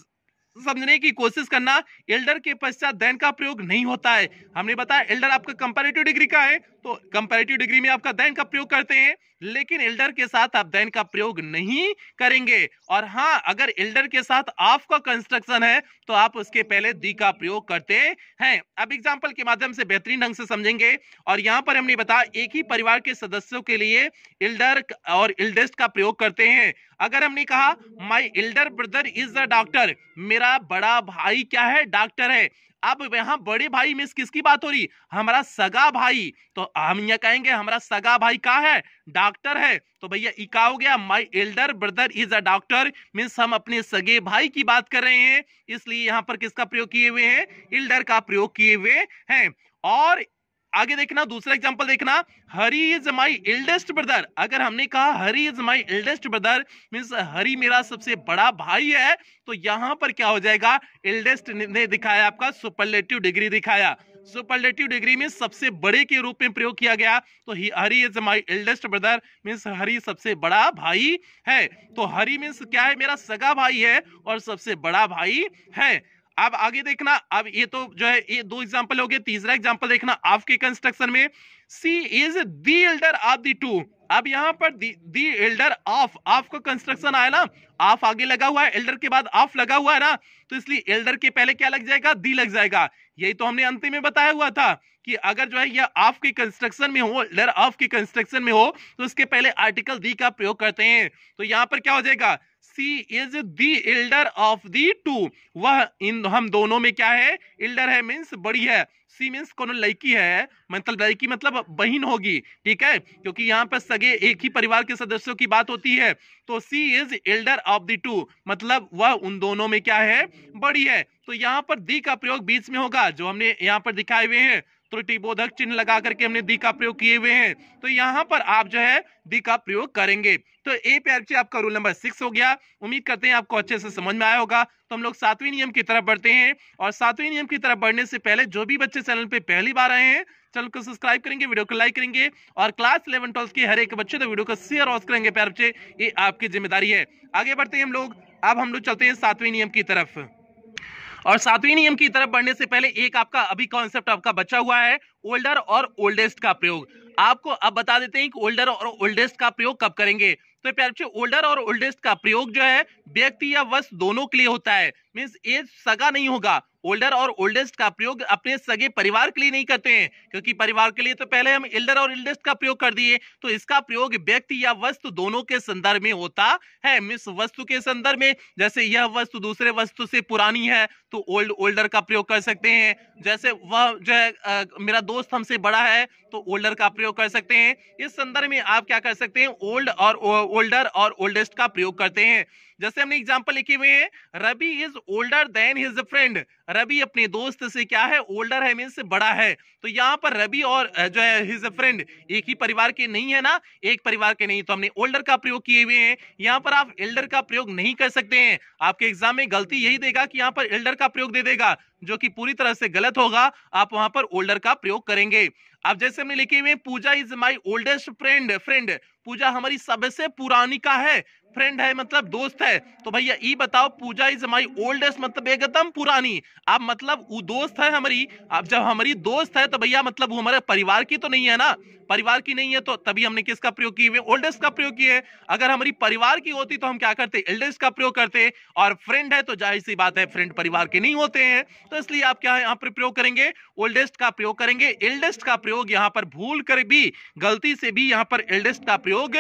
समझने की कोशिश करना एल्डर के पश्चात देन का प्रयोग नहीं होता है हमने बताया एल्डर आपका कंपेरेटिव डिग्री का है तो कंपेरेटिव डिग्री में आपका देन का प्रयोग करते हैं लेकिन एल्डर के साथ आप देन का प्रयोग नहीं करेंगे और हाँ अगर एल्डर के साथ ऑफ का कंस्ट्रक्शन है तो आप उसके पहले दी का प्रयोग करते हैं अब एग्जाम्पल के माध्यम से बेहतरीन ढंग से समझेंगे और यहाँ पर हमने बताया एक ही परिवार के सदस्यों के लिए एल्डर और एल्डेस्ट का प्रयोग करते हैं अगर हमने कहा my elder brother is a doctor मेरा बड़ा भाई क्या है डॉक्टर है अब यहां बड़े भाई में किसकी बात हो रही हमारा सगा भाई तो हम यह कहेंगे हमारा सगा भाई कहा है डॉक्टर है तो भैया इका हो गया my elder brother is a doctor means हम अपने सगे भाई की बात कर रहे हैं इसलिए यहां पर किसका प्रयोग किए हुए हैं एल्डर का प्रयोग किए हुए हैं और आगे देखना दूसरा एग्जाम्पल देखना Hari is my eldest brother अगर हमने कहा Hari is my eldest brother means Hari मेरा सबसे बड़ा भाई है तो यहां पर क्या हो जाएगा एल्डेस्ट ने दिखाया आपका सुपरलेटिव डिग्री दिखाया सुपरलेटिव डिग्री में सबसे बड़े के रूप में प्रयोग किया गया तो Hari is my eldest brother means Hari सबसे बड़ा भाई है तो हरी मीन्स क्या है मेरा सगा भाई है और सबसे बड़ा भाई है अब आगे देखना अब ये तो जो है ये दो एग्जाम्पल हो गए तीसरा एग्जाम्पल देखना आपके कंस्ट्रक्शन में she is the elder of the two अब यहाँ पर दी एल्डर ऑफ ऑफ का कंस्ट्रक्शन आया ना ऑफ आगे लगा हुआ है एल्डर के बाद ऑफ लगा हुआ है ना तो इसलिए एल्डर के पहले क्या लग जाएगा दी लग जाएगा यही तो हमने अंतिम में बताया हुआ था कि अगर जो है यह ऑफ के कंस्ट्रक्शन में हो एल्डर ऑफ के कंस्ट्रक्शन में हो तो उसके पहले आर्टिकल दी का प्रयोग करते हैं तो यहाँ पर क्या हो जाएगा she is the of the two वह इन हम दोनों में क्या है एल्डर है मीन्स बड़ी है सी मीन्स कौन लड़की है मतलब लड़की मतलब बहन होगी ठीक है क्योंकि यहाँ पर सगे एक ही परिवार के सदस्यों की बात होती है तो she is elder of the two मतलब वह उन दोनों में क्या है बड़ी है तो यहाँ पर दी का प्रयोग बीच में होगा जो हमने यहाँ पर दिखाए हुए हैं त्रुटि बोधक चिन्ह लगा करके हमने दी का प्रयोग किए हुए हैं तो यहाँ पर आप जो है दी का प्रयोग करेंगे तो ए प्यार आपका रूल नंबर सिक्स हो गया उम्मीद करते हैं आपको अच्छे से समझ में आया होगा तो हम लोग सातवें नियम की तरफ बढ़ते हैं और सातवें नियम की तरफ बढ़ने से पहले जो भी बच्चे चैनल पे पहली बार आए हैं चैनल को सब्सक्राइब करेंगे वीडियो को लाइक करेंगे और क्लास इलेवन ट्वेल्थ के हर एक बच्चे तो वीडियो को शेयर ऑस करेंगे प्यार बच्चे ये आपकी जिम्मेदारी है आगे बढ़ते हैं हम लोग अब हम लोग चलते हैं सातवें नियम की तरफ और सातवें नियम की तरफ बढ़ने से पहले एक आपका अभी कॉन्सेप्ट आपका बचा हुआ है ओल्डर और ओल्डेस्ट का प्रयोग आपको अब बता देते हैं कि ओल्डर और ओल्डेस्ट का प्रयोग कब करेंगे तो प्यार बच्चे ओल्डर और ओल्डेस्ट का प्रयोग जो है व्यक्ति या वस्तु दोनों के लिए होता है मीन्स एज सगा नहीं होगा ओल्डर और ओल्डेस्ट का प्रयोग अपने सगे परिवार के लिए नहीं करते हैं क्योंकि परिवार के लिए तो पहले हम एल्डर और एल्डेस्ट का प्रयोग कर दिए तो इसका प्रयोग व्यक्ति या वस्तु दोनों के संदर्भ में होता है मिस वस्तु के संदर्भ में जैसे यह वस्तु दूसरे वस्तु से पुरानी है तो ओल्ड ओल्डर का प्रयोग कर सकते हैं जैसे वह जो है मेरा दोस्त हमसे बड़ा है तो ओल्डर का प्रयोग कर सकते हैं इस संदर्भ में आप क्या कर सकते हैं ओल्ड और ओल्डर और ओल्डेस्ट का प्रयोग करते हैं जैसे हमने एग्जाम्पल लिखे हुए हैं Rabi is older than his friend Rabi अपने दोस्त से क्या है ओल्डर है मीन से बड़ा है तो यहाँ पर रबी और जो है हिज फ्रेंड एक ही परिवार के नहीं है ना एक परिवार के नहीं तो हमने ओल्डर का प्रयोग किए हुए हैं यहाँ पर आप एल्डर का प्रयोग नहीं कर सकते हैं आपके एग्जाम में गलती यही देगा कि यहाँ पर एल्डर का प्रयोग दे देगा जो कि पूरी तरह से गलत होगा आप वहां पर ओल्डर का प्रयोग करेंगे अब जैसे हमने लिखे हुए Pooja is my oldest friend friend Pooja हमारी सबसे पुरानी का है फ्रेंड है मतलब दोस्त है तो भैया ई बताओ पूजा इज माई ओल्डेस्ट मतलब एकदम पुरानी अब मतलब वो दोस्त है हमारी अब जब हमारी दोस्त है तो भैया मतलब वो हमारे परिवार की तो नहीं है ना परिवार की नहीं है तो तभी हमने किसका प्रयोग किए ओल्डेस्ट का प्रयोग किए अगर हमारी परिवार की होती तो हम क्या करते एल्डेस्ट का प्रयोग करते और फ्रेंड है तो जाहिर सी बात है फ्रेंड परिवार के नहीं होते हैं तो इसलिए आप क्या यहाँ पर प्रयोग करेंगे ओल्डेस्ट का प्रयोग करेंगे एल्डेस्ट का प्रयोग यहाँ पर भूल कर भी गलती से भी यहाँ पर एल्डेस्ट का प्रयोग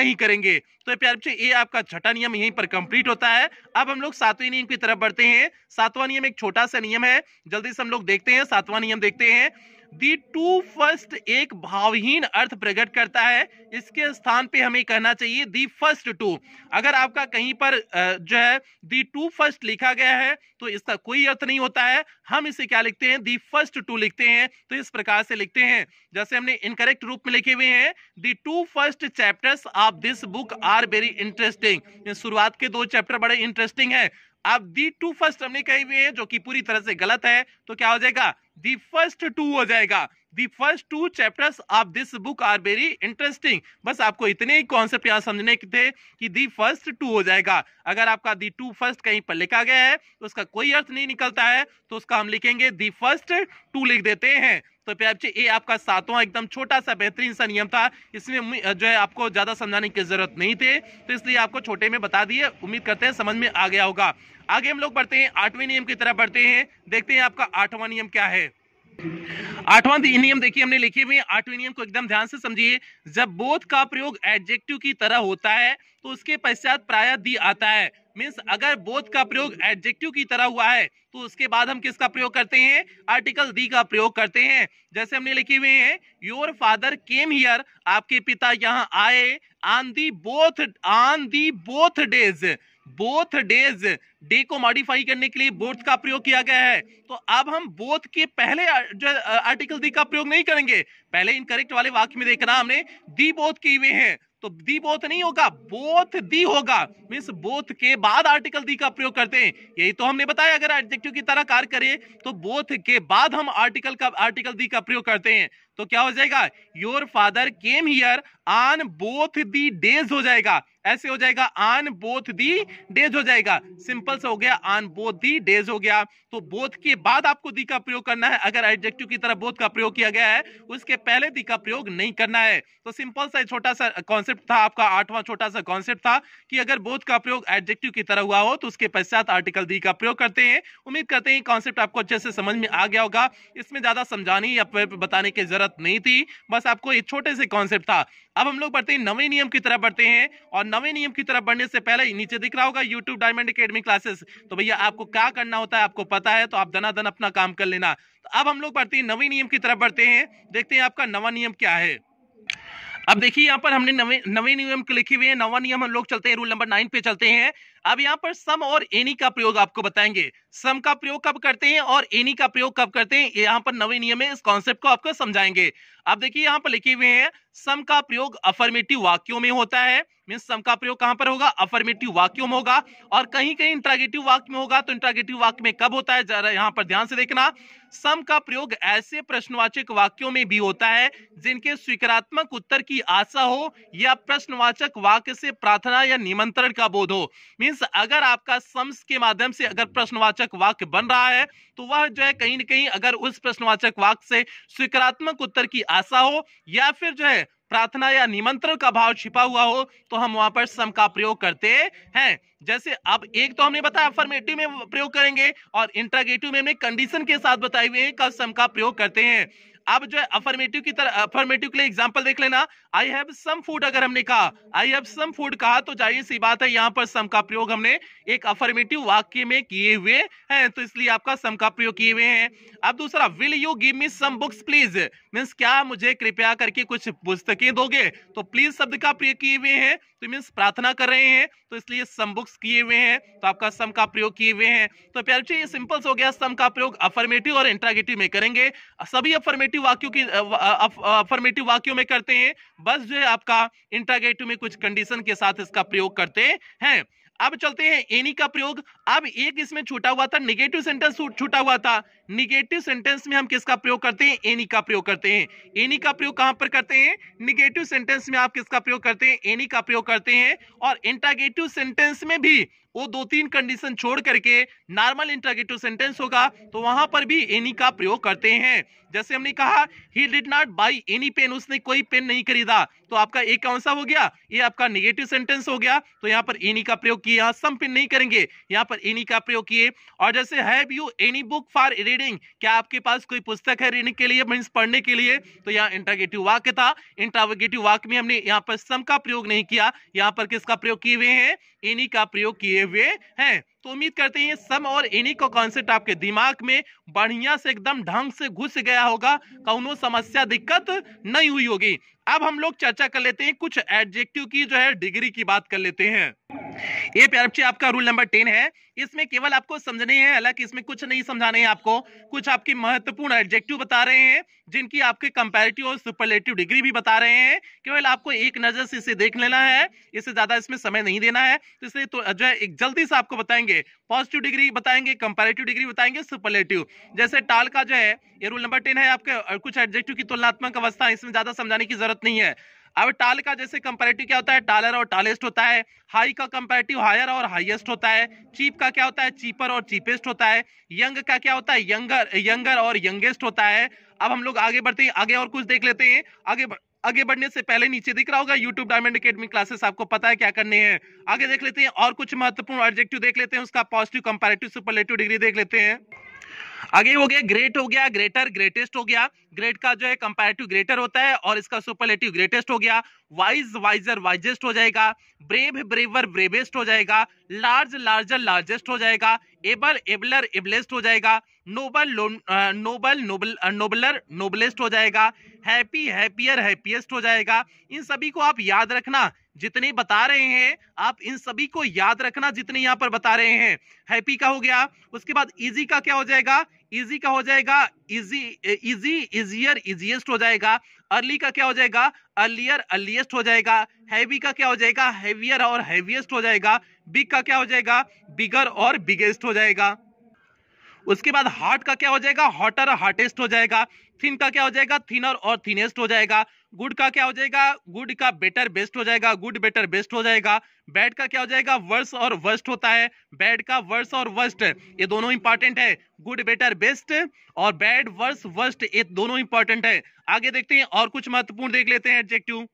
नहीं करेंगे तो प्यार बच्चे ये आपका छठा नियम यहीं पर कंप्लीट होता है अब हम लोग सातवें नियम की तरफ बढ़ते हैं सातवां नियम एक छोटा सा नियम है जल्दी से हम लोग देखते हैं सातवां नियम देखते हैं दी टू फर्स्ट एक भावहीन अर्थ प्रकट करता है इसके स्थान पे हमें कहना चाहिए दी फर्स्ट टू अगर आपका कहीं पर जो है दी टू फर्स्ट लिखा गया है तो इसका कोई अर्थ नहीं होता है हम इसे क्या लिखते हैं दी फर्स्ट टू लिखते हैं तो इस प्रकार से लिखते हैं जैसे हमने इनकरेक्ट रूप में लिखे हुए हैं the two first chapters of this book are very interesting शुरुआत के दो चैप्टर बड़े इंटरेस्टिंग है अब दी टू फर्स्ट हमने कहे हुए हैं जो कि पूरी तरह से गलत है तो क्या हो जाएगा the first two हो जाएगा the first two chapters of this book are very interesting बस आपको इतने ही कॉन्सेप्ट यहाँ समझने के थे कि दी फर्स्ट टू हो जाएगा अगर आपका दी टू फर्स्ट कहीं पर लिखा गया है तो उसका कोई अर्थ नहीं निकलता है तो उसका हम लिखेंगे दी फर्स्ट टू लिख देते हैं तो पेप्सी ए आपका सातवां एकदम छोटा सा बेहतरीन सा नियम था इसमें जो है आपको ज़्यादा समझाने की ज़रूरत नहीं थे तो इसलिए आपको छोटे में बता दिए उम्मीद करते हैं समझ में आ गया होगा आगे हम लोग बढ़ते हैं आठवें नियम की तरफ बढ़ते हैं देखते हैं आपका आठवां नियम क्या है आठवां नियम देखिए हमने लिखे हुए आठवें नियम को एकदम ध्यान से समझिए जब बोध का प्रयोग एडजेक्टिव की तरह होता है तो उसके पश्चात प्राय दी आता है मीन्स अगर बोध का प्रयोग एडजेक्टिव की तरह हुआ है तो उसके बाद हम किसका प्रयोग करते हैं आर्टिकल दी का प्रयोग करते हैं जैसे हमने लिखे हुए हैं योर फादर केम हियर आपके पिता यहाँ आए on the both on the both days both days day को मॉडिफाई करने के लिए बोथ का प्रयोग किया गया है तो अब हम बोथ के पहले जो आर्टिकल दी का प्रयोग नहीं करेंगे पहले इनकरेक्ट वाले वाक्य में देखना हमने दी बोथ किए हुए हैं तो दी बोथ नहीं होगा बोथ दी होगा मीन बोथ के बाद आर्टिकल दी का प्रयोग करते हैं यही तो हमने बताया अगर एडजेक्टिव की तरह कार्य करे तो बोथ के बाद हम आर्टिकल का आर्टिकल दी का प्रयोग करते हैं तो क्या हो जाएगा your father came here on both the days हो जाएगा ऐसे हो जाएगा आन बोथ दी डेज हो जाएगा सिंपल सा हो गया आन बोथ दी डेज हो गया तो बोथ के बाद आपको दी का प्रयोग करना है अगर एडजेक्टिव की तरह बोथ का प्रयोग किया गया है उसके पहले दी का प्रयोग नहीं करना है तो सिंपल सा छोटा सा कॉन्सेप्ट था आपका आठवां छोटा सा कॉन्सेप्ट था कि अगर बोथ का प्रयोग एडजेक्टिव की तरह हुआ हो तो उसके पश्चात आर्टिकल दी का प्रयोग करते हैं उम्मीद करते हैं कॉन्सेप्ट आपको अच्छे से समझ में आ गया होगा इसमें ज्यादा समझाने या बताने की जरूरत नहीं थी बस आपको एक छोटे से कॉन्सेप्ट था अब हम लोग बढ़ते हैं नवे नियम की तरह बढ़ते हैं और नवे नियम की तरफ बढ़ने से पहले नीचे दिख रहा होगा YouTube डायमंड अकेडमी क्लासेस तो भैया आपको क्या करना होता है आपको पता है तो आप दनादन अपना काम कर लेना तो अब हम लोग बढ़ते हैं नवे नियम की तरफ बढ़ते हैं देखते हैं आपका नवा नियम क्या है अब देखिए यहाँ पर हमने नवे नवे नियम लिखे हुए हैं नवा नियम हम लोग चलते हैं रूल नंबर नाइन पे चलते हैं अब यहाँ पर सम और एनी का प्रयोग आपको बताएंगे सम का प्रयोग कब करते हैं और एनी का प्रयोग कब करते हैं यहाँ पर नवे नियम में इस कॉन्सेप्ट को आपको समझाएंगे अब देखिए यहाँ पर लिखे हुए हैं सम का प्रयोग अफर्मेटिव वाक्यों में होता है मीन सम का प्रयोग कहां पर होगा अफर्मेटिव वाक्यों में होगा और कहीं कहीं इंट्रागेटिव वाक्य में होगा तो इंट्रागेटिव वाक्य में कब होता है जरा यहाँ पर ध्यान से देखना सम का प्रयोग ऐसे प्रश्नवाचक वाक्यों में भी होता है जिनके स्वीकारात्मक उत्तर की आशा हो या प्रश्नवाचक वाक्य से प्रार्थना या निमंत्रण का बोध हो मीन मीन्स अगर आपका सम्स के माध्यम से अगर प्रश्नवाचक वाक्य बन रहा है तो वह जो है कहीं ना कहीं अगर उस प्रश्नवाचक वाक्य से स्वीकारात्मक उत्तर की आशा हो या फिर जो है प्रार्थना या निमंत्रण का भाव छिपा हुआ हो तो हम वहां पर सम का प्रयोग करते हैं जैसे अब एक तो हमने बताया अफर्मेटिव में प्रयोग करेंगे और इंट्रागेटिव में हमने कंडीशन के साथ बताए हुए हैं कब सम का प्रयोग करते हैं अब जो है अफर्मेटिव की तरह अफर्मेटिव के लिए एग्जाम्पल देख लेना आई हैव सम फूड अगर हमने कहा आई हैव सम फूड कहा तो जाहिर सी बात है यहाँ पर सम का प्रयोग हमने एक अफर्मेटिव वाक्य में किए हुए हैं तो इसलिए आपका सम का प्रयोग किए हुए हैं अब दूसरा will you give me some books please means क्या मुझे कृपया करके कुछ पुस्तकें दोगे तो प्लीज शब्द का प्रयोग किए हुए हैं तो मीन्स प्रार्थना कर रहे हैं तो इसलिए सम बुक्स किए हुए हैं तो आपका सम का प्रयोग किए हुए हैं तो प्यारे ये सिंपल्स हो गया सम का प्रयोग अफर्मेटिव और इंट्रागेटिव में करेंगे सभी अफर्मेटिव वाक्यों की अफर्मेटिव वाक्यों में करते हैं बस जो है आपका इंट्रागेटिव में कुछ कंडीशन के साथ इसका प्रयोग करते हैं अब चलते हैं एनी का प्रयोग अब एक इसमें छूटा हुआ था निगेटिव सेंटेंस छूटा हुआ था निगेटिव सेंटेंस में हम किसका प्रयोग करते हैं एनी का प्रयोग करते हैं एनी का प्रयोग कहां पर करते हैं निगेटिव सेंटेंस में आप किसका प्रयोग करते हैं एनी का प्रयोग करते हैं और इंटागेटिव सेंटेंस में भी वो दो तीन कंडीशन छोड़ करके नॉर्मल इंटरगेटिव सेंटेंस होगा तो वहां पर भी एनी का प्रयोग करते हैं जैसे हमने कहा he did not buy any pen उसने कोई पेन नहीं खरीदा तो आपका एक कौन सा हो गया ये आपका नेगेटिव सेंटेंस हो गया तो यहाँ पर एनी का प्रयोग किया सम पेन नहीं करेंगे यहाँ पर एनी का प्रयोग किए और जैसे have you any book for reading क्या आपके पास कोई पुस्तक है रीडिंग के लिए मीन्स पढ़ने के लिए तो यहाँ इंटरगेटिव वाक्य था इंटरगेटिव वाक्य में हमने यहाँ पर सम का प्रयोग नहीं किया यहाँ पर किसका प्रयोग किए हुए हैं इन्हीं का प्रयोग किए हुए हैं तो उम्मीद करते हैं सम और इन्हीं का कॉन्सेप्ट आपके दिमाग में बढ़िया से एकदम ढंग से घुस गया होगा कौनों समस्या दिक्कत नहीं हुई होगी अब हम लोग चर्चा कर लेते हैं कुछ एडजेक्टिव की जो है डिग्री की बात कर लेते हैं ये प्यार बच्चे आपका रूल नंबर टेन है इसमें केवल आपको समझने हैं हालांकि इसमें कुछ नहीं समझाने हैं आपको कुछ आपके महत्वपूर्ण एडजेक्टिव बता रहे हैं जिनकी आपके कंपेरेटिव और सुपरलेटिव डिग्री भी बता रहे हैं केवल आपको एक नजर से इसे देख लेना है इससे ज्यादा इसमें समय नहीं देना है तो इसलिए तो जो है एक जल्दी से आपको बताएंगे पॉजिटिव डिग्री बताएंगे कंपेरेटिव डिग्री बताएंगे सुपरलेटिव जैसे टाल का जो है ये रूल नंबर टेन है आपके कुछ एडजेक्टिव की तुलनात्मक अवस्था इसमें ज्यादा समझाने की जरूरत नहीं है अब टाल का जैसे कंपेरेटिव क्या होता है टालर और टालेस्ट होता है हाई का कंपेरेटिव हायर और हाईएस्ट होता है चीप का क्या होता है चीपर और चीपेस्ट होता है यंग का क्या होता है यंगर यंगर और यंगेस्ट होता है अब हम लोग आगे बढ़ते हैं आगे और कुछ देख लेते हैं आगे ब... आगे बढ़ने से पहले नीचे दिख रहा होगा यूट्यूब डायमंड अकेडमी क्लासेस आपको पता है क्या करने हैं आगे देख लेते हैं और कुछ महत्वपूर्ण ऑब्जेक्टिव देख लेते हैं उसका पॉजिटिव कंपेरेटिव सुपरलेटिव डिग्री देख लेते हैं आगे हो गया ग्रेट हो गया ग्रेटर ग्रेटेस्ट हो गया ग्रेट का जो है कंपेरेटिव ग्रेटर होता है और इसका सुपरलेटिव ग्रेटेस्ट हो गया वाइज वाइजर वाइजेस्ट हो जाएगा ब्रेव ब्रेवर ब्रेवेस्ट हो जाएगा लार्ज लार्जर लार्जेस्ट हो जाएगा एबल एबलर एबलेस्ट हो जाएगा noble noble noble nobler noblest हो जाएगा हैप्पी हैप्पियर हैप्पीएस्ट हो जाएगा इन सभी को आप याद रखना जितने बता रहे हैं आप इन सभी को याद रखना जितने यहाँ पर बता रहे हैं हैप्पी का हो गया उसके बाद इजी का क्या हो जाएगा इजी का हो जाएगा इजी इजी इजियर इजिएस्ट हो जाएगा अर्ली का क्या हो जाएगा अर्लियर अर्लीस्ट हो जाएगा हैवी का क्या हो जाएगा हैवियर और हैवीएस्ट हो जाएगा बिग का क्या हो जाएगा बिगर और बिगेस्ट हो जाएगा उसके बाद हार्ट का क्या हो जाएगा हॉटर हार्टेस्ट हो जाएगा थिन का क्या हो जाएगा थिनर और थिनेस्ट हो जाएगा गुड का क्या हो जाएगा गुड का बेटर बेस्ट हो जाएगा गुड बेटर बेस्ट हो जाएगा बैड का क्या हो जाएगा वर्स और वर्स्ट होता है बैड का वर्स और वर्स्ट ये दोनों इंपॉर्टेंट है गुड बेटर बेस्ट और बैड वर्स वर्स्ट ये दोनों इंपॉर्टेंट है आगे देखते हैं और कुछ महत्वपूर्ण देख लेते हैं एडजेक्टिव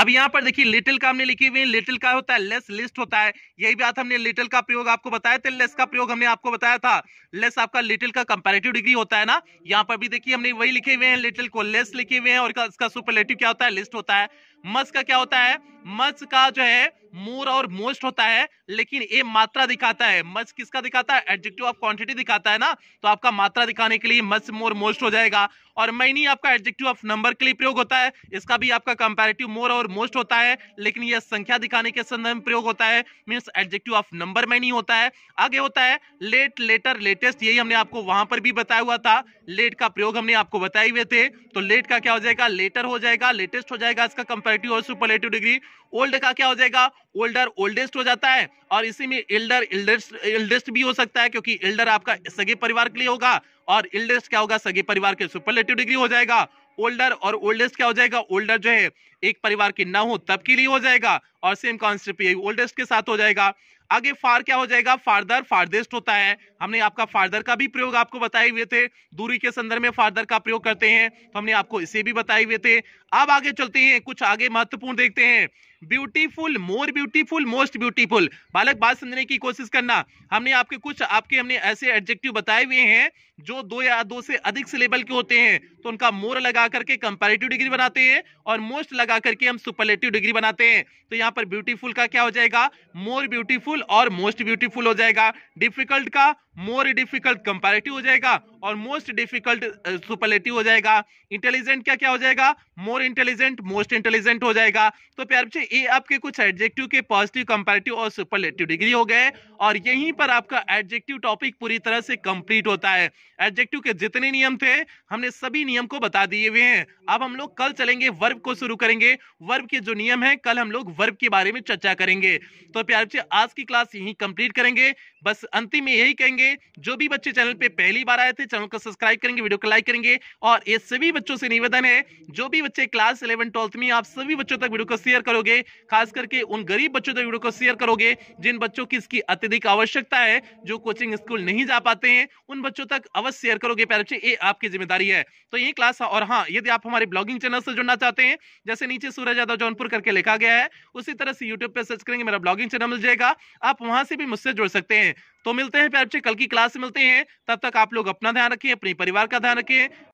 अब यहाँ पर देखिए लिटिल का हमने लिखी हुई लिटिल का होता है लेस लिस्ट होता है यही बात हमने लिटिल का प्रयोग आपको बताया था लेस का प्रयोग हमने आपको बताया था लेस आपका लिटिल का कंपेरेटिव डिग्री होता है ना यहाँ पर भी देखिए हमने वही लिखे हुए हैं लिटिल को लेस लिखे हुए हैं और इसका सुपरलेटिव क्या होता है लिस्ट होता है मस का क्या होता है मस का जो है मोर और मोस्ट होता है लेकिन ये मात्रा दिखाता है मच किसका दिखाता है एडजेक्टिव ऑफ क्वांटिटी दिखाता है ना तो आपका मात्रा दिखाने के लिए मच मोर मोस्ट हो जाएगा और मैनी आपका एडजेक्टिव ऑफ नंबर के लिए प्रयोग होता है इसका भी आपका कंपेरेटिव मोर और मोस्ट होता है लेकिन यह संख्या दिखाने के संदर्भ में प्रयोग होता है means adjective of number many होता है आगे होता है लेट लेटर लेटेस्ट यही हमने आपको वहां पर भी बताया हुआ था लेट का प्रयोग हमने आपको बताए हुए थे तो लेट का क्या हो जाएगा लेटर हो जाएगा लेटेस्ट हो जाएगा इसका कंपेरेटिव और सुपरलेटिव डिग्री ओल्ड का क्या हो जाएगा ओल्डर ओल्डेस्ट हो जाता है और इसी में एल्डर एल्डेस्ट एल्डेस्ट भी हो सकता है क्योंकि एल्डर आपका सगे परिवार के लिए होगा और एल्डेस्ट क्या होगा सगे परिवार के सुपरलेटिव डिग्री हो जाएगा ओल्डर और ओल्डेस्ट क्या हो जाएगा ओल्डर जो है एक परिवार के ना हो तब के लिए हो जाएगा और सेम कॉन्सेप्ट ओल्डेस्ट के साथ हो जाएगा आगे फार क्या हो जाएगा फार्दर फार्देस्ट होता है हमने आपका फार्दर का भी प्रयोग आपको बताए हुए थे दूरी के संदर्भ में फार्दर का प्रयोग करते हैं तो हमने आपको इसे भी बताए हुए थे अब आगे चलते हैं कुछ आगे महत्वपूर्ण देखते हैं beautiful more beautiful most beautiful बालक बात समझने की कोशिश करना हमने आपके कुछ आपके हमने ऐसे एडजेक्टिव बताए हुए हैं जो दो या दो से अधिक सिलेबल के होते हैं तो उनका मोर लगा करके कंपेरेटिव डिग्री बनाते हैं और मोस्ट लगा करके हम सुपरलेटिव डिग्री बनाते हैं तो यहाँ पर ब्यूटीफुल का क्या हो जाएगा मोर ब्यूटीफुल और मोस्ट ब्यूटीफुल हो जाएगा डिफिकल्ट का मोर डिफिकल्ट कंपेरेटिव हो जाएगा और मोस्ट डिफिकल्ट सुपरलेटिव हो जाएगा इंटेलिजेंट क्या क्या हो जाएगा मोर इंटेलिजेंट मोस्ट इंटेलिजेंट हो जाएगा तो प्यार बच्चे ये आपके कुछ एडजेक्टिव के पॉजिटिव कंपेरेटिव और सुपरलेटिव डिग्री हो गए और यहीं पर आपका एडजेक्टिव टॉपिक पूरी तरह से कंप्लीट होता है एडजेक्टिव के जितने नियम थे हमने सभी नियम को बता दिए हुए हैं अब हम लोग कल चलेंगे वर्ब को शुरू करेंगे वर्ब के जो नियम है कल हम लोग वर्ब के बारे में चर्चा करेंगे तो प्यार बच्चे आज की क्लास यहीं कंप्लीट करेंगे बस अंतिम में यही कहेंगे करेंगे जो भी बच्चे चैनल पे पहली बार आए थे चैनल को सब्सक्राइब करेंगे वीडियो को लाइक करेंगे और ये सभी बच्चों से निवेदन है जो भी बच्चे क्लास इलेवन ट्वेल्थ में आप सभी बच्चों तक वीडियो को शेयर करोगे खास करके उन गरीब बच्चों तक वीडियो को शेयर करोगे जिन बच्चों की इसकी अत्यधिक आवश्यकता है जो कोचिंग स्कूल नहीं जा पाते हैं उन बच्चों तक अवश्य शेयर करोगे प्यारे बच्चे ये आपकी जिम्मेदारी है तो ये क्लास और हाँ यदि आप हमारे ब्लॉगिंग चैनल से जुड़ना चाहते हैं जैसे नीचे सूरज यादव जौनपुर करके लिखा गया है उसी तरह से यूट्यूब पर सर्च करेंगे मेरा ब्लॉगिंग चैनल मिल जाएगा आप वहां से भी मुझसे जुड़ सकते हैं तो मिलते हैं प्यार बच्चे कल की क्लास से मिलते हैं तब तक आप लोग अपना ध्यान रखें अपने परिवार का ध्यान रखें